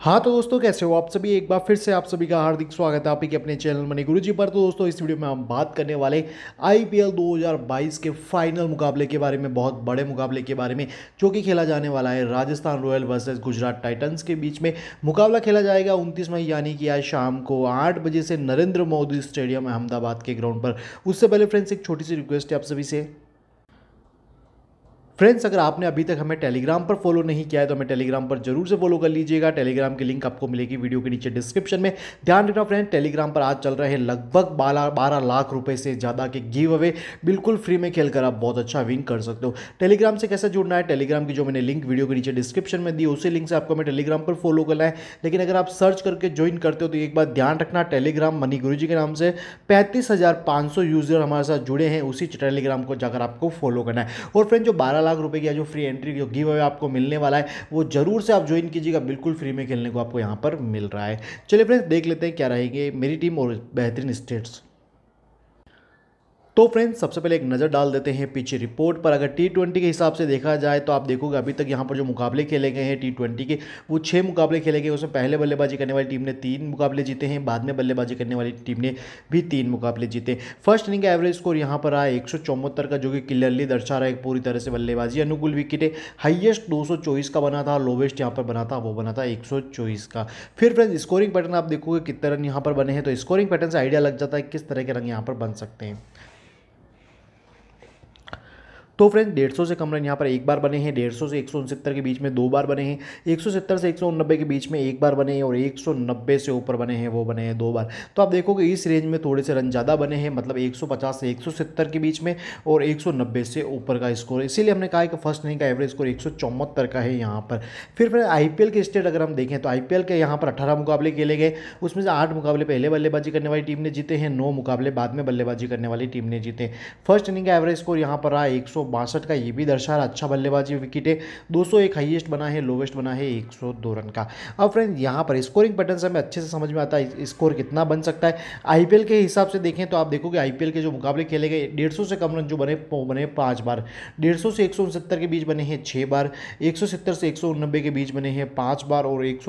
हाँ तो दोस्तों कैसे हो आप सभी एक बार फिर से आप सभी का हार्दिक स्वागत है के अपने चैनल मनी गुरु जी पर तो दोस्तों इस वीडियो में हम बात करने वाले आईपीएल 2022 के फाइनल मुकाबले के बारे में बहुत बड़े मुकाबले के बारे में जो कि खेला जाने वाला है Rajasthan royal versus Gujarat titans के बीच में मुकाबला खेला जाएगा उनतीस मई यानी कि आज शाम को आठ बजे से नरेंद्र मोदी स्टेडियम अहमदाबाद के ग्राउंड पर उससे पहले फ्रेंड्स एक छोटी सी रिक्वेस्ट है आप सभी से फ्रेंड्स अगर आपने अभी तक हमें टेलीग्राम पर फॉलो नहीं किया है तो हमें टेलीग्राम पर जरूर से फॉलो कर लीजिएगा टेलीग्राम की लिंक आपको मिलेगी वीडियो के नीचे डिस्क्रिप्शन में ध्यान रखना फ्रेंड टेलीग्राम पर आज चल रहे हैं लगभग बारह बारह लाख रुपए से ज़्यादा के गिव अवे बिल्कुल फ्री में खेल कर आप बहुत अच्छा विन कर सकते हो टेलीग्राम से कैसे जुड़ना है टेलीग्राम की जो मैंने लिंक वीडियो के नीचे डिस्क्रिप्शन में दी उसी लिंक से आपको हमें टेलीग्राम पर फॉलो करना है लेकिन अगर आप सर्च करके ज्वाइन करते हो तो एक बार ध्यान रखना टेलीग्राम मनी गुरु जी के नाम से पैंतीस यूजर हमारे साथ जुड़े हैं उसी टेलीग्राम को जाकर आपको फॉलो करना है और फ्रेंड जो बारह लाख रुपए की जो फ्री एंट्री जो गिव अवे आपको मिलने वाला है वो जरूर से आप ज्वाइन कीजिएगा बिल्कुल फ्री में खेलने को आपको यहाँ पर मिल रहा है चलिए फ्रेंड्स देख लेते हैं क्या रहेंगे मेरी टीम और बेहतरीन स्टेट्स तो फ्रेंड्स सबसे पहले एक नज़र डाल देते हैं पिच रिपोर्ट पर अगर टी ट्वेंटी के हिसाब से देखा जाए तो आप देखोगे अभी तक यहाँ पर जो मुकाबले खेले गए हैं टी ट्वेंटी के वो छः मुकाबले खेले गए उसमें पहले बल्लेबाजी करने वाली टीम ने तीन मुकाबले जीते हैं बाद में बल्लेबाजी करने वाली टीम ने भी तीन मुकाबले जीते फर्स्ट इनिंग का एवरेज स्कोर यहाँ पर आया एक का जो कि क्लियरली दर्शा रहा है पूरी तरह से बल्लेबाजी अनुकूल विकेटें हाइएस्ट दो का बना था लोवेस्ट यहाँ पर बना था वो बना था एक का फिर फ्रेंड्स स्कोरिंग पैटर्न आप देखोगे कितने रन यहाँ पर बने हैं तो स्कोरिंग पैटर्न से आइडिया लग जाता है किस तरह के रन यहाँ पर बन सकते हैं तो फ्रेंड डेढ़ से कम रन यहाँ पर एक बार बने हैं डेढ़ से एक के बीच में दो बार बने हैं एक से एक के बीच में एक बार बने हैं और एक से ऊपर बने हैं वो बने हैं दो बार तो आप देखोगे इस रेंज में थोड़े से रन ज़्यादा बने हैं मतलब पचास से सत्तर के बीच में और नब्बे से ऊपर का स्कोर इसीलिए हमने कहा कि फर्स्ट इनिंग का एवरेज स्कोर एक का है यहाँ पर फिर फिर एल के स्टेट अगर हम देखें तो एल के यहाँ पर अठारह मुकाबले खेले गए उसमें से आठ मुकाबले पहले बल्लेबाजी करने वाली टीम ने जीते हैं नौ मुकाबले बाद में बल्लेबाजी करने वाली टीम ने जीते फर्स्ट इनिंग का एवरेज स्कोर यहाँ पर रहा एक का ये भी दर्शा रहा अच्छा बल्लेबाजी विकेट है एक हाईएस्ट बना है लोवेस्ट बना है दो रन का अब फ्रेंड यहाँ पर स्कोरिंग पैटर्न से हमें अच्छे से समझ में आता है स्कोर कितना बन सकता है आईपीएल के हिसाब से देखें तो आप देखोगे आईपीएल के जो मुकाबले खेले गए डेढ़ से कम रन जो बने बने पाँच बार डेढ़ से एक के बीच बने हैं छः बार एक से एक के बीच बने हैं पाँच बार और एक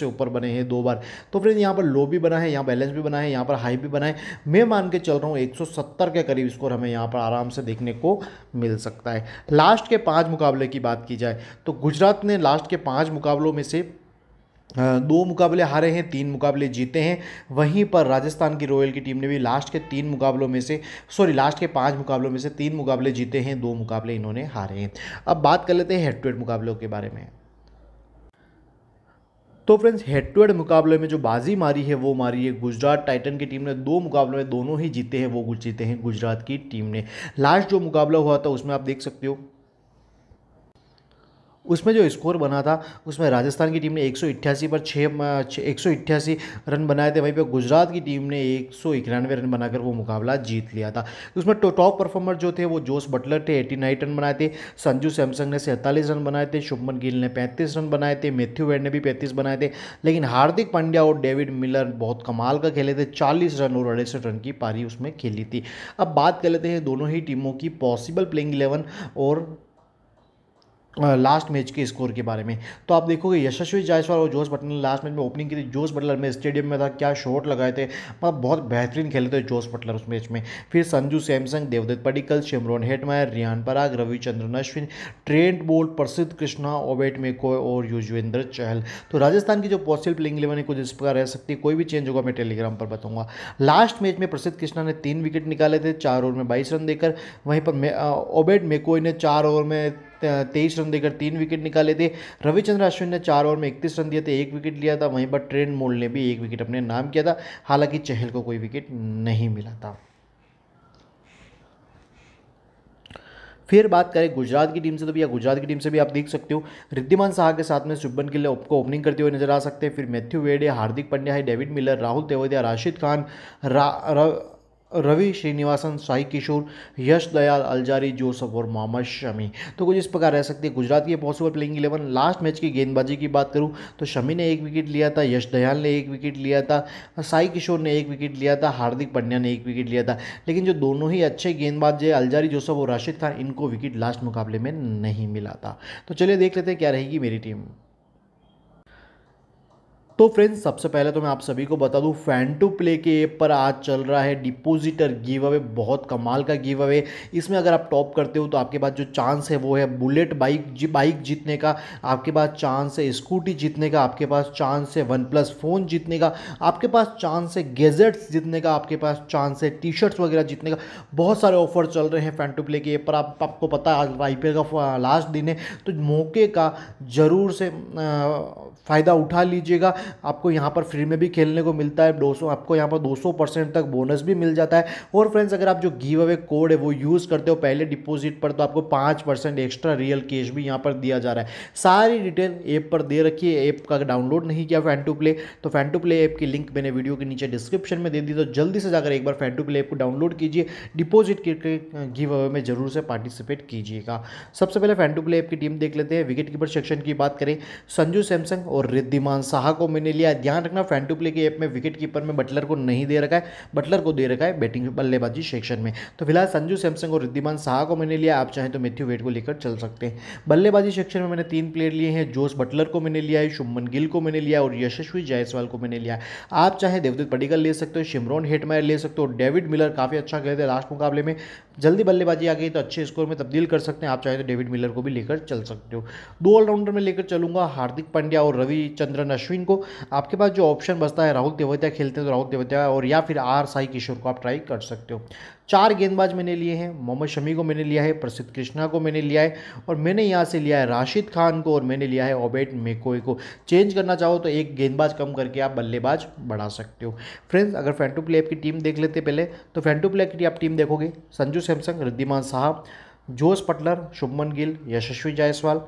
से ऊपर बने हैं दो बार तो फ्रेंड यहाँ पर लो भी बना है यहाँ बैलेंस भी बना है यहाँ पर हाई भी बना है मैं मान के चल रहा हूँ 170 के करीब स्कोर हमें यहाँ पर आराम से देखने को मिल सकता है लास्ट के पांच मुकाबले की बात की जाए तो गुजरात ने लास्ट के पांच मुकाबलों में से दो मुकाबले हारे हैं तीन मुकाबले जीते हैं वहीं पर राजस्थान की रॉयल की टीम ने भी लास्ट के तीन मुकाबलों में से सॉरी लास्ट के पांच मुकाबलों में से तीन मुकाबले जीते हैं दो मुकाबले इन्होंने हारे हैं अब बात कर लेते हैं हेड टू हेड मुकाबलों के बारे में तो फ्रेंड्स हेड टू हेड मुकाबले में जो बाजी मारी है वो मारी है गुजरात टाइटन की टीम ने दो मुकाबले में दोनों ही जीते हैं वो जीते हैं गुजरात की टीम ने लास्ट जो मुकाबला हुआ था उसमें आप देख सकते हो उसमें जो स्कोर बना था उसमें राजस्थान की टीम ने एक पर छः एक रन बनाए थे वहीं पर गुजरात की टीम ने एक रन बनाकर वो मुकाबला जीत लिया था उसमें टॉप परफॉर्मर जो थे वो जोस बटलर थे एटी रन बनाए थे संजू सैमसंग ने सैंतालीस रन बनाए थे शुभमन गिल ने पैंतीस रन बनाए थे मैथ्यू वेड ने भी पैंतीस बनाए थे लेकिन हार्दिक पांड्या और डेविड मिलर बहुत कमाल का खेले थे चालीस रन और अड़सठ रन की पारी उसमें खेली थी अब बात कर लेते हैं दोनों ही टीमों की पॉसिबल प्लेइंग इलेवन और लास्ट मैच के स्कोर के बारे में तो आप देखोगे यशस्वी जायसवाल और जोस बटलर ने लास्ट मैच में ओपनिंग की थी जोस बटलर में स्टेडियम में था क्या शॉट लगाए थे मतलब बहुत बेहतरीन खेले थे जोस बटलर उस मैच में फिर Sanju Samson Devdutt Padikkal Shimron Hetmyer Riyan Parag Ravichandran Ashwin Trent Boult Prasidh Krishna ओबेट मेको और युजवेंद्र चहल तो राजस्थान की जो पॉसिबल प्लेइंग इलेवन है कुछ इस प्रकार रह सकती है कोई भी चेंज होगा मैं टेलीग्राम पर बताऊंगा लास्ट मैच में प्रसिद्ध कृष्णा ने तीन विकेट निकाले थे चार ओवर में बाईस रन देकर वहीं पर ओबेट मेकोई ने चार ओवर में तेईस रन देकर तीन विकेट निकाले थे रविचंद्र अश्विन ने चार ओवर में इकतीस रन दिए थे एक विकेट लिया था वहीं पर ट्रेंड मोल ने भी एक विकेट अपने नाम किया था हालांकि चहल को कोई विकेट नहीं मिला था फिर बात करें गुजरात की टीम से तो भैया गुजरात की टीम से भी आप देख सकते हो रिद्धिमान साहा के साथ में शुभन लिए उपको ओपनिंग करते हुए नजर आ सकते हैं फिर मैथ्यू वेडे हार्दिक पंड्या है डेविड मिलर राहुल तेवदिया राशिद खान रा, रा, रवि श्रीनिवासन साई किशोर यश दयाल अलजारी जोसफ और मोहम्मद शमी तो कुछ इस प्रकार रह सकती है गुजरात की possible playing eleven last match की गेंदबाजी की बात करूं तो शमी ने एक विकेट लिया था यश दयाल ने एक विकेट लिया था साई किशोर ने एक विकेट लिया था हार्दिक पंड्या ने एक विकेट लिया था लेकिन जो दोनों ही अच्छे गेंदबाज है अलजारी जोसफ और राशिद खान इनको विकेट लास्ट मुकाबले में नहीं मिला था तो चलिए देख लेते हैं क्या रहेगी मेरी टीम तो फ्रेंड्स सबसे पहले तो मैं आप सभी को बता दूं फैन टू प्ले के ऐप पर आज चल रहा है डिपोजिटर गिव अवे बहुत कमाल का गिव अवे इसमें अगर आप टॉप करते हो तो आपके पास जो चांस है वो है बुलेट बाइक जी बाइक जीतने का आपके पास चांस है स्कूटी जीतने का आपके पास चांस है वन प्लस फ़ोन जीतने का आपके पास चांस है गेजेट्स जीतने का आपके पास चांस है टी शर्ट्स वगैरह जीतने का बहुत सारे ऑफर चल रहे हैं फैन टू प्ले के ऐप पर आप, आपको पता है आज आई का लास्ट दिन है तो मौके का ज़रूर से फ़ायदा उठा लीजिएगा आपको यहाँ पर फ्री में भी खेलने को मिलता है दो आपको यहाँ पर दो परसेंट तक बोनस भी मिल जाता है और फ्रेंड्स अगर आप जो गिव अवे कोड है वो यूज़ करते हो पहले डिपॉजिट पर तो आपको पाँच परसेंट एक्स्ट्रा रियल कैश भी यहाँ पर दिया जा रहा है सारी डिटेल ऐप पर दे रखी है ऐप का डाउनलोड नहीं किया फैन टू प्ले तो फैन टू प्ले ऐप की लिंक मैंने वीडियो के नीचे डिस्क्रिप्शन में दे दी तो जल्दी से जाकर एक बार फैन टू प्ले ऐप को डाउनलोड कीजिए डिपॉजिट करके गिव अवे में जरूर से पार्टिसिपेट कीजिएगा सबसे पहले फैन टू प्ले ऐप की टीम देख लेते हैं विकेट कीपर सेक्शन की बात करें संजू सैमसंग और रिद्धिमान साह को मिले ने लिया ध्यान रखना फैन टू प्ले के ऐप में विकेट कीपर में बटलर को नहीं दे रखा है बटलर को दे रखा है बैटिंग बल्लेबाजी सेक्शन में तो फिलहाल संजू सैमसंग और रिद्धिमान शाह को मैंने लिया आप चाहें तो मैथ्यू वेट को लेकर चल सकते हैं बल्लेबाजी सेक्शन में मैंने तीन प्लेयर लिए हैं जोश बटलर को मैंने लिया है शुभमन गिल को मैंने लिया और यशस्वी जायसवाल को मैंने लिया आप चाहे देवदत्त पडिकल ले सकते हो शिमरोन हेटमायर ले सकते हो डेविड मिलर काफ़ी अच्छा गए थे लास्ट मुकाबले में जल्दी बल्लेबाजी आ गई तो अच्छे स्कोर में तब्दील कर सकते हैं आप चाहे तो डेविड मिलर को भी लेकर चल सकते हो दो ऑलराउंडर में लेकर चलूंगा हार्दिक पांड्या और रविचंद्रन अश्विन को आपके पास जो ऑप्शन बचता है राहुल देवत्या खेलते हैं तो राहुल देवत्या और या फिर आर साई किशोर को आप ट्राई कर सकते हो चार गेंदबाज मैंने लिए हैं मोहम्मद शमी को मैंने लिया है प्रसिद्ध कृष्णा को मैंने लिया है और मैंने यहाँ से लिया है राशिद खान को और मैंने लिया है ओबेट मेकोए को चेंज करना चाहो तो एक गेंदबाज कम करके आप बल्लेबाज बढ़ा सकते हो फ्रेंड्स अगर फ्रेंड प्लेप की टीम देख लेते पहले तो फ्रेंड प्लेप की आप टीम देखोगे संजू सैमसंग रिद्धिमान साहब जोस पटलर शुभमन गिल यशस्वी जायसवाल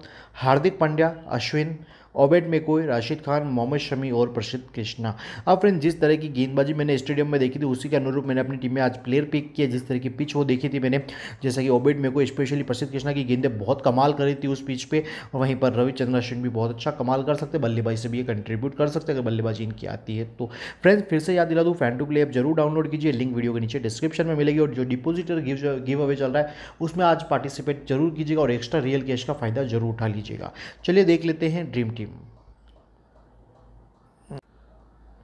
हार्दिक पांड्या अश्विन ओबेट में कोई राशिद खान मोहम्मद शमी और प्रसिद्ध कृष्णा अब फ्रेंड जिस तरह की गेंदबाजी मैंने स्टेडियम में देखी थी उसी के अनुरूप मैंने अपनी टीम में आज प्लेयर पिक किया जिस तरह की पिच वो देखी थी मैंने जैसा कि ओबेट में कोई स्पेशली प्रसिद्ध कृष्णा की गेंदें बहुत कमाल करी थी उस पिच पर और वहीं पर रविचंद्र अश्विन भी बहुत अच्छा कमाल कर सकते बल्लेबाजी से भी ये कंट्रीब्यूट कर सकते अगर बल्लेबाजी इनकी आती है तो फ्रेंड्स फिर से याद दिला दूँ फैन टू प्ले ऐप जरूर डाउनलोड कीजिए लिंक वीडियो के नीचे डिस्क्रिप्शन में मिलेगी और जो डिपोजिटर गिव अवे चल रहा है उसमें आज पार्टिसिपेट जरूर कीजिएगा और एक्स्ट्रा रियल कैश का फायदा जरूर उठा लीजिएगा चलिए देख लेते हैं ड्रीम टीम team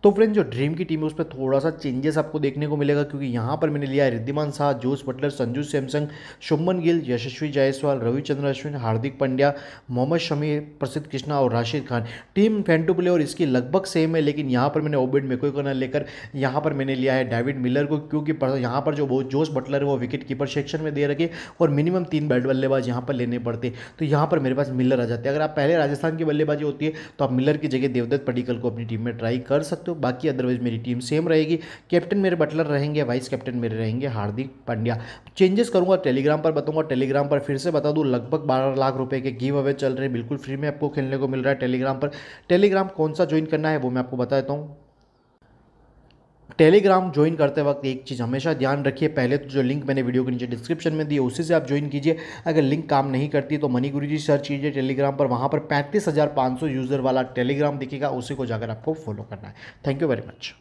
तो फ्रेंड जो ड्रीम की टीम है उस पर थोड़ा सा चेंजेस आपको देखने को मिलेगा क्योंकि यहाँ पर मैंने लिया है रिद्धिमान शाह जोस बटलर संजू सैमसंग शुभमन गिल यशस्वी जायसवाल रविचंद्र अश्विन हार्दिक पंड्या मोहम्मद शमी प्रसिद्ध कृष्णा और Rashid Khan team Fan2Play और इसकी लगभग सेम है लेकिन यहाँ पर मैंने ओबेड मेको को ना लेकर यहाँ पर मैंने लिया है डेविड मिलर को क्योंकि यहाँ पर जो जोस बटलर है वो विकेट कीपर सेक्शन में दे रखे और मिनिमम तीन बैट बल्लेबाज यहाँ पर लेने पड़ते तो यहाँ पर मेरे पास मिलर आ जाते हैं अगर आप पहले राजस्थान की बल्लेबाजी होती है तो आप मिलर की जगह देवदत्त पडिकल को अपनी टीम में ट्राई कर सकते सकते हो बाकी अदरवाइज मेरी टीम सेम रहेगी कैप्टन मेरे बटलर रहेंगे वाइस कैप्टन मेरे रहेंगे हार्दिक पांड्या चेंजेस करूंगा टेलीग्राम पर बताऊंगा टेलीग्राम पर फिर से बता दूँ लगभग बारह लाख रुपये के गिव अवे चल रहे बिल्कुल फ्री में आपको खेलने को मिल रहा है टेलीग्राम पर टेलीग्राम कौन सा ज्वाइन करना है वो मैं आपको बता देता हूँ टेलीग्राम ज्वाइन करते वक्त एक चीज़ हमेशा ध्यान रखिए पहले तो जो लिंक मैंने वीडियो के नीचे डिस्क्रिप्शन में दी उसी से आप ज्वाइन कीजिए अगर लिंक काम नहीं करती तो मनी गुरु जी सर्च कीजिए टेलीग्राम पर वहाँ पर पैंतीस यूज़र वाला टेलीग्राम दिखेगा उसी को जाकर आपको फॉलो करना है थैंक यू वेरी मच